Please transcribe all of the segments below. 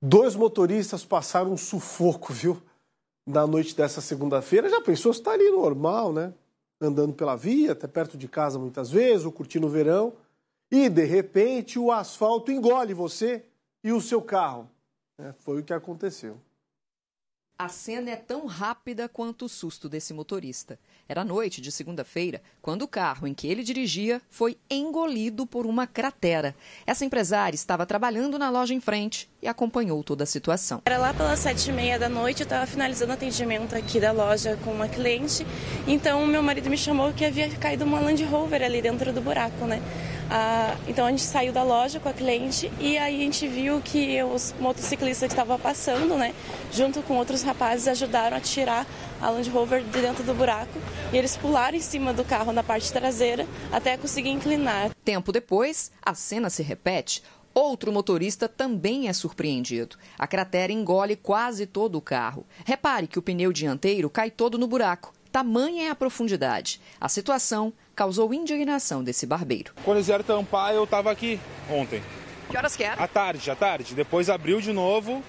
Dois motoristas passaram um sufoco, viu? Na noite dessa segunda-feira. Já pensou estar tá ali normal, né? Andando pela via, até perto de casa muitas vezes, ou curtindo o verão. E, de repente, o asfalto engole você e o seu carro. É, foi o que aconteceu. A cena é tão rápida quanto o susto desse motorista. Era noite de segunda-feira, quando o carro em que ele dirigia foi engolido por uma cratera. Essa empresária estava trabalhando na loja em frente e acompanhou toda a situação. Era lá pelas sete e meia da noite, eu estava finalizando atendimento aqui da loja com uma cliente, então meu marido me chamou que havia caído uma Land Rover ali dentro do buraco, né? Ah, então a gente saiu da loja com a cliente e aí a gente viu que os motociclistas que estavam passando, né, junto com outros rapazes, ajudaram a tirar a Land Rover de dentro do buraco e eles pularam em cima do carro na parte traseira até conseguir inclinar. Tempo depois, a cena se repete. Outro motorista também é surpreendido. A cratera engole quase todo o carro. Repare que o pneu dianteiro cai todo no buraco. Tamanha é a profundidade. A situação causou indignação desse barbeiro. Quando eles vieram tampar, eu estava aqui ontem. Que horas que era? À tarde, à tarde. Depois abriu de novo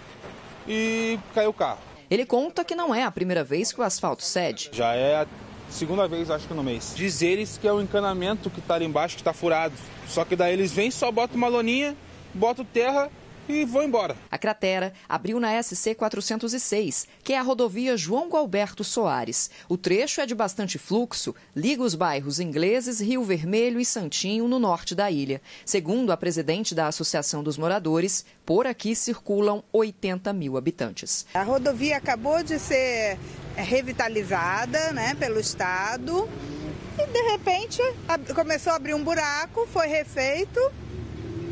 e caiu o carro. Ele conta que não é a primeira vez que o asfalto cede. Já é a segunda vez, acho que no mês. Diz eles que é o encanamento que está ali embaixo que está furado. Só que daí eles vêm, só botam uma loninha boto terra e vou embora. A cratera abriu na SC 406, que é a rodovia João Galberto Soares. O trecho é de bastante fluxo, liga os bairros ingleses, Rio Vermelho e Santinho, no norte da ilha. Segundo a presidente da Associação dos Moradores, por aqui circulam 80 mil habitantes. A rodovia acabou de ser revitalizada né, pelo Estado. E de repente começou a abrir um buraco, foi refeito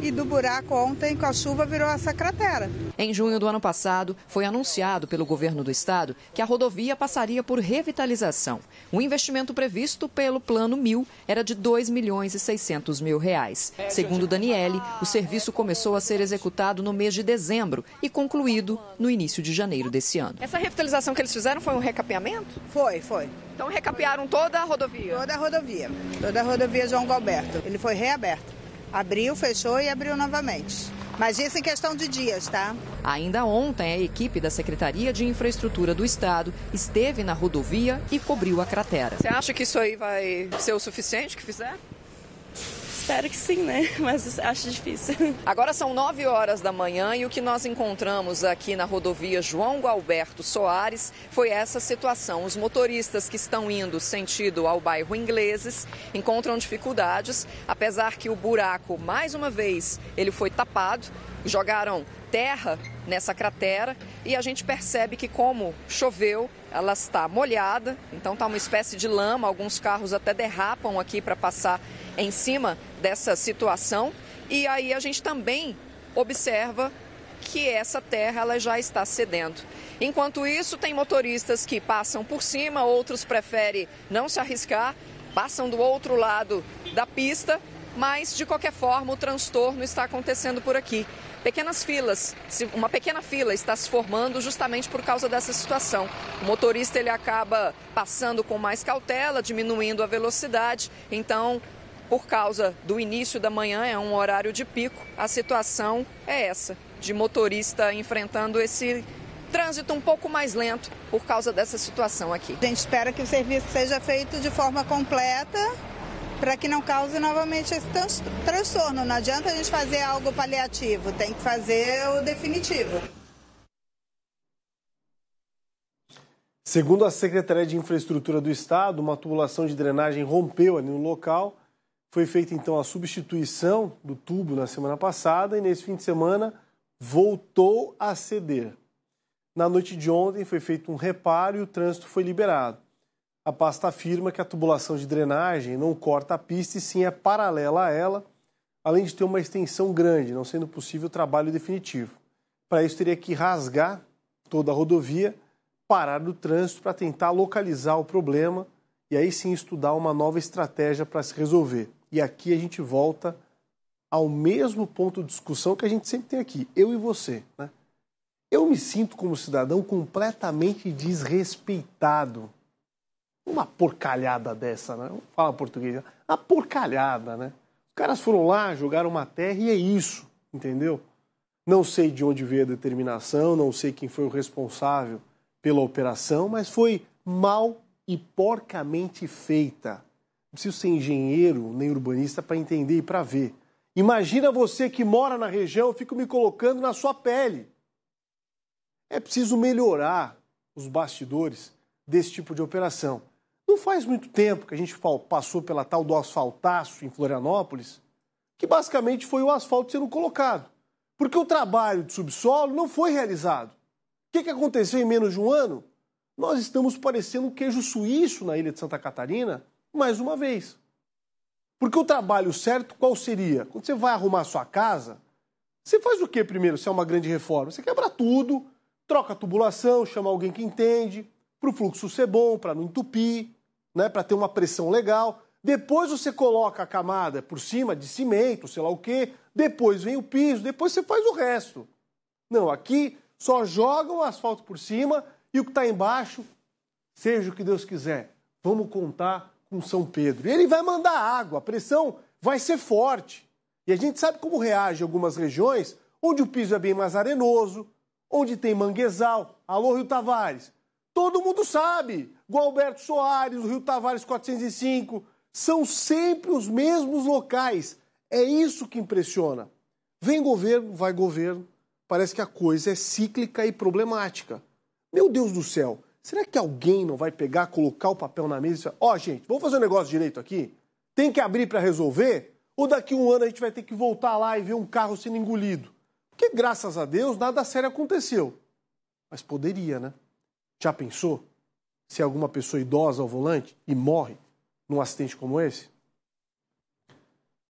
e do buraco ontem com a chuva virou essa cratera. Em junho do ano passado, foi anunciado pelo governo do estado que a rodovia passaria por revitalização. O investimento previsto pelo Plano Mil era de 2 milhões e 600 mil reais. Segundo Daniele, o serviço começou a ser executado no mês de dezembro e concluído no início de janeiro desse ano. Essa revitalização que eles fizeram foi um recapeamento? Foi, foi. Então recapearam toda a rodovia? Toda a rodovia. Toda a rodovia João Galberto. Ele foi reaberto. Abriu, fechou e abriu novamente. Mas isso em questão de dias, tá? Ainda ontem, a equipe da Secretaria de Infraestrutura do Estado esteve na rodovia e cobriu a cratera. Você acha que isso aí vai ser o suficiente que fizer? Espero que sim, né? Mas acho difícil. Agora são 9 horas da manhã e o que nós encontramos aqui na rodovia João Gualberto Soares foi essa situação. Os motoristas que estão indo sentido ao bairro Ingleses encontram dificuldades, apesar que o buraco, mais uma vez, ele foi tapado jogaram terra nessa cratera e a gente percebe que como choveu, ela está molhada, então está uma espécie de lama, alguns carros até derrapam aqui para passar em cima dessa situação. E aí a gente também observa que essa terra ela já está cedendo. Enquanto isso, tem motoristas que passam por cima, outros preferem não se arriscar, passam do outro lado da pista mas de qualquer forma o transtorno está acontecendo por aqui. Pequenas filas, uma pequena fila está se formando justamente por causa dessa situação. O motorista ele acaba passando com mais cautela, diminuindo a velocidade, então por causa do início da manhã, é um horário de pico, a situação é essa, de motorista enfrentando esse trânsito um pouco mais lento por causa dessa situação aqui. A gente espera que o serviço seja feito de forma completa para que não cause novamente esse transtorno. Não adianta a gente fazer algo paliativo, tem que fazer o definitivo. Segundo a Secretaria de Infraestrutura do Estado, uma tubulação de drenagem rompeu ali no local. Foi feita então a substituição do tubo na semana passada e nesse fim de semana voltou a ceder. Na noite de ontem foi feito um reparo e o trânsito foi liberado a pasta afirma que a tubulação de drenagem não corta a pista e sim é paralela a ela, além de ter uma extensão grande, não sendo possível o trabalho definitivo. Para isso, teria que rasgar toda a rodovia, parar do trânsito para tentar localizar o problema e aí sim estudar uma nova estratégia para se resolver. E aqui a gente volta ao mesmo ponto de discussão que a gente sempre tem aqui, eu e você. Né? Eu me sinto como cidadão completamente desrespeitado uma porcalhada dessa, né? fala português. Né? Uma porcalhada, né? Os caras foram lá, jogaram uma terra e é isso, entendeu? Não sei de onde veio a determinação, não sei quem foi o responsável pela operação, mas foi mal e porcamente feita. Não preciso ser engenheiro nem urbanista para entender e para ver. Imagina você que mora na região, eu fico me colocando na sua pele. É preciso melhorar os bastidores desse tipo de operação não faz muito tempo que a gente passou pela tal do asfaltaço em Florianópolis, que basicamente foi o asfalto sendo colocado, porque o trabalho de subsolo não foi realizado. O que, que aconteceu em menos de um ano? Nós estamos parecendo um queijo suíço na ilha de Santa Catarina, mais uma vez. Porque o trabalho certo qual seria? Quando você vai arrumar a sua casa, você faz o que primeiro se é uma grande reforma? Você quebra tudo, troca a tubulação, chama alguém que entende, para o fluxo ser bom, para não entupir, né, para ter uma pressão legal. Depois você coloca a camada por cima de cimento, sei lá o quê. Depois vem o piso, depois você faz o resto. Não, aqui só jogam o asfalto por cima e o que está embaixo, seja o que Deus quiser. Vamos contar com São Pedro. E ele vai mandar água, a pressão vai ser forte. E a gente sabe como reage algumas regiões onde o piso é bem mais arenoso, onde tem manguezal. Alô, Rio Tavares. Todo mundo sabe. Gualberto Soares, o Rio Tavares 405, são sempre os mesmos locais. É isso que impressiona. Vem governo, vai governo. Parece que a coisa é cíclica e problemática. Meu Deus do céu, será que alguém não vai pegar, colocar o papel na mesa e falar: ó, oh, gente, vamos fazer um negócio direito aqui? Tem que abrir para resolver? Ou daqui a um ano a gente vai ter que voltar lá e ver um carro sendo engolido? Porque, graças a Deus, nada sério aconteceu. Mas poderia, né? Já pensou se alguma pessoa idosa ao volante e morre num acidente como esse?